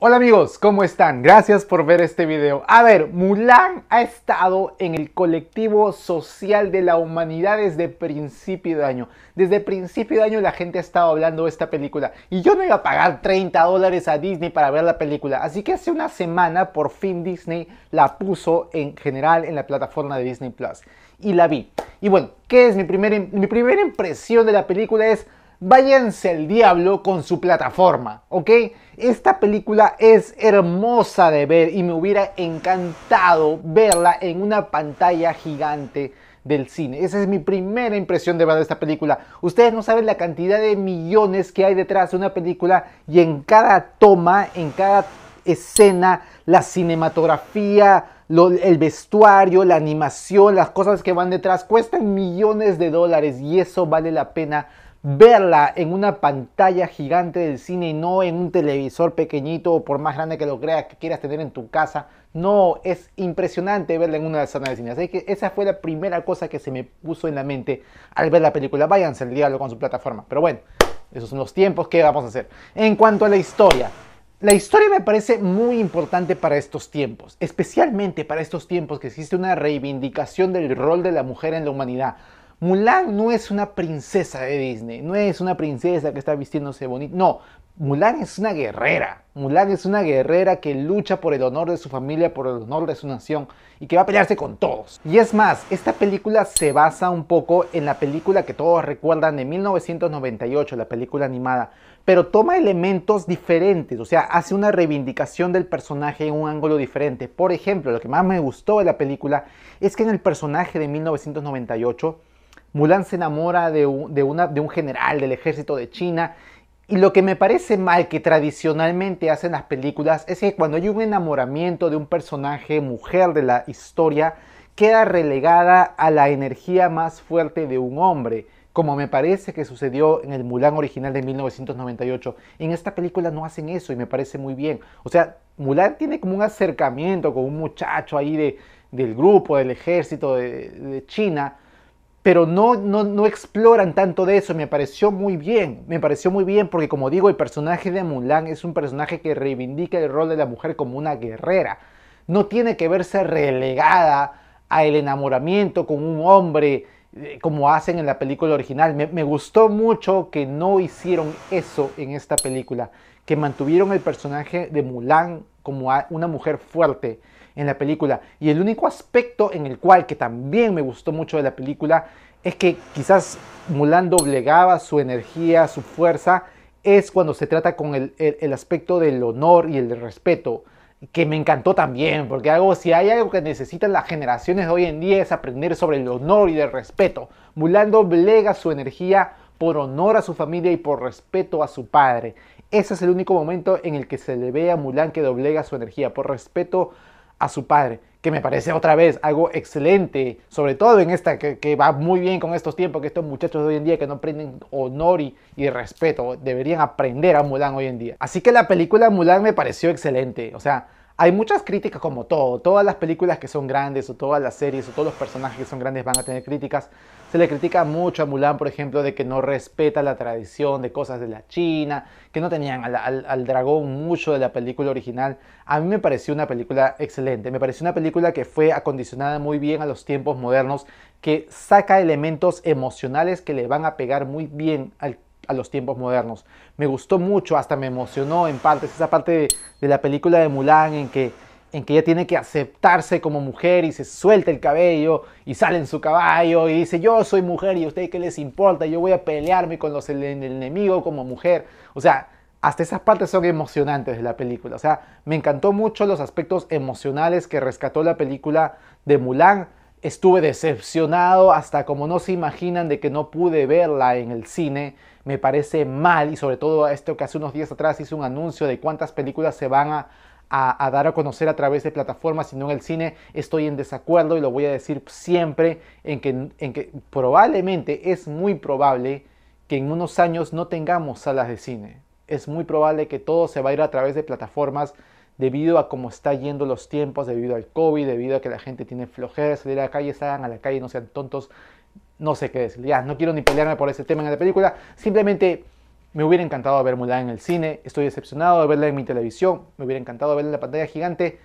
Hola amigos, ¿cómo están? Gracias por ver este video. A ver, Mulan ha estado en el colectivo social de la humanidad desde principio de año. Desde principio de año la gente ha estado hablando de esta película y yo no iba a pagar 30 dólares a Disney para ver la película. Así que hace una semana por fin Disney la puso en general en la plataforma de Disney Plus y la vi. Y bueno, ¿qué es mi, mi primera impresión de la película? Es váyanse el diablo con su plataforma, ¿ok? Esta película es hermosa de ver y me hubiera encantado verla en una pantalla gigante del cine. Esa es mi primera impresión de ver esta película. Ustedes no saben la cantidad de millones que hay detrás de una película y en cada toma, en cada escena, la cinematografía, el vestuario, la animación, las cosas que van detrás, cuestan millones de dólares y eso vale la pena verla en una pantalla gigante del cine y no en un televisor pequeñito o por más grande que lo creas que quieras tener en tu casa. No, es impresionante verla en una sala de cine. Así que esa fue la primera cosa que se me puso en la mente al ver la película. Váyanse al diablo con su plataforma. Pero bueno, esos son los tiempos que vamos a hacer. En cuanto a la historia, la historia me parece muy importante para estos tiempos, especialmente para estos tiempos que existe una reivindicación del rol de la mujer en la humanidad. Mulan no es una princesa de Disney, no es una princesa que está vistiéndose bonita, no, Mulan es una guerrera. Mulan es una guerrera que lucha por el honor de su familia, por el honor de su nación y que va a pelearse con todos. Y es más, esta película se basa un poco en la película que todos recuerdan de 1998, la película animada, pero toma elementos diferentes, o sea, hace una reivindicación del personaje en un ángulo diferente. Por ejemplo, lo que más me gustó de la película es que en el personaje de 1998 Mulan se enamora de un, general del ejército de China y lo que me parece mal que tradicionalmente hacen las películas es que cuando hay un enamoramiento de un personaje mujer de la historia, queda relegada a la energía más fuerte de un hombre, como me parece que sucedió en el Mulan original de 1998. En esta película no hacen eso y me parece muy bien. O sea, Mulan tiene como un acercamiento con un muchacho ahí del grupo, del ejército de China, pero no, no, exploran tanto de eso. Me pareció muy bien, me pareció muy bien porque como digo, el personaje de Mulan es un personaje que reivindica el rol de la mujer como una guerrera. No tiene que verse relegada al enamoramiento con un hombre eh, como hacen en la película original. Me, me gustó mucho que no hicieron eso en esta película, que mantuvieron el personaje de Mulan como una mujer fuerte en la película. Y el único aspecto en el cual que también me gustó mucho de la película es que quizás Mulan doblegaba su energía, su fuerza, es cuando se trata con el, el, aspecto del honor y el respeto que me encantó también, porque algo, si hay algo que necesitan las generaciones de hoy en día es aprender sobre el honor y el respeto. Mulan doblega su energía por honor a su familia y por respeto a su padre. Ese es el único momento en el que se le ve a Mulan que doblega su energía, por respeto a su padre, que me parece otra vez algo excelente, sobre todo en esta que, va muy bien con estos tiempos, que estos muchachos de hoy en día que no aprenden honor y, y, respeto, deberían aprender a Mulan hoy en día. Así que la película Mulan me pareció excelente, o sea... Hay muchas críticas como todo, todas las películas que son grandes o todas las series o todos los personajes que son grandes van a tener críticas, se le critica mucho a Mulan, por ejemplo, de que no respeta la tradición de cosas de la China, que no tenían al, dragón mucho de la película original. A mí me pareció una película excelente, me pareció una película que fue acondicionada muy bien a los tiempos modernos, que saca elementos emocionales que le van a pegar muy bien a los tiempos modernos. Me gustó mucho, hasta me emocionó en partes, esa parte de, la película de Mulan en que en que ella tiene que aceptarse como mujer y se suelta el cabello y sale en su caballo y dice yo soy mujer y a ustedes qué les importa, yo voy a pelearme con los, el, enemigo como mujer. O sea, hasta esas partes son emocionantes de la película. O sea, me encantó mucho los aspectos emocionales que rescató la película de Mulan. Estuve decepcionado hasta como no se imaginan de que no pude verla en el cine. Me parece mal y sobre todo esto que hace unos días atrás hice un anuncio de cuántas películas se van a, a, dar a conocer a través de plataformas, sino en el cine, estoy en desacuerdo y lo voy a decir siempre en que, en que probablemente es muy probable que en unos años no tengamos salas de cine. Es muy probable que todo se va a ir a través de plataformas debido a cómo está yendo los tiempos, debido al COVID, debido a que la gente tiene flojera de salir a la calle, salgan a la calle, no sean tontos, no sé qué decir. Ya, no quiero ni pelearme por ese tema en la película, simplemente me hubiera encantado ver Mulan en el cine, estoy decepcionado de verla en mi televisión, me hubiera encantado verla en la pantalla gigante,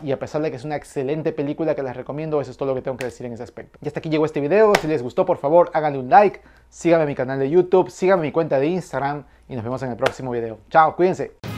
y a pesar de que es una excelente película que les recomiendo, eso es todo lo que tengo que decir en ese aspecto. Y hasta aquí llegó este video, si les gustó por favor háganle un like, síganme en mi canal de YouTube, síganme en mi cuenta de Instagram y nos vemos en el próximo video. Chao, cuídense.